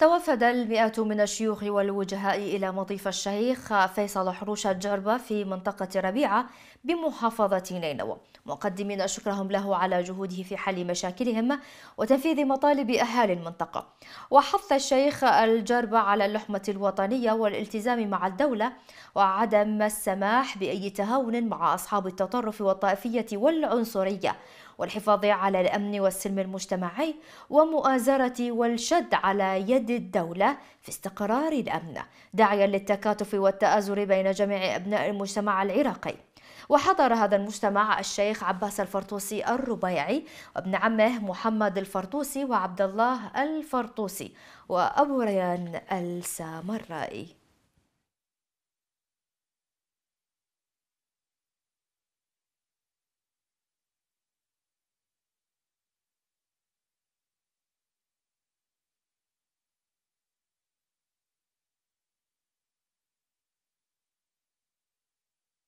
توفد المئات من الشيوخ والوجهاء إلى مضيف الشيخ فيصل حروش الجربة في منطقة ربيعة بمحافظة نينوى مقدمين شكرهم له على جهوده في حل مشاكلهم وتنفيذ مطالب أهالي المنطقة وحث الشيخ الجربة على اللحمة الوطنية والالتزام مع الدولة وعدم السماح بأي تهاون مع أصحاب التطرف والطائفية والعنصرية والحفاظ على الأمن والسلم المجتمعي ومؤازرة والشد على يد الدولة في استقرار الأمن داعيا للتكاتف والتآزر بين جميع أبناء المجتمع العراقي وحضر هذا المجتمع الشيخ الشيخ عباس الفرطوسي الربيعي وابن عمه محمد الفرطوسي وعبد الله الفرطوسي وأبو ريان السامرائي